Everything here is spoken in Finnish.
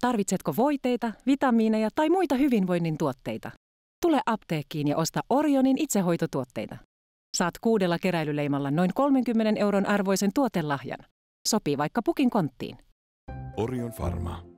Tarvitsetko voiteita, vitamiineja tai muita hyvinvoinnin tuotteita? Tule apteekkiin ja osta Orionin itsehoitotuotteita. Saat kuudella keräilyleimalla noin 30 euron arvoisen tuotelahjan. Sopii vaikka pukin konttiin. Orion Pharma.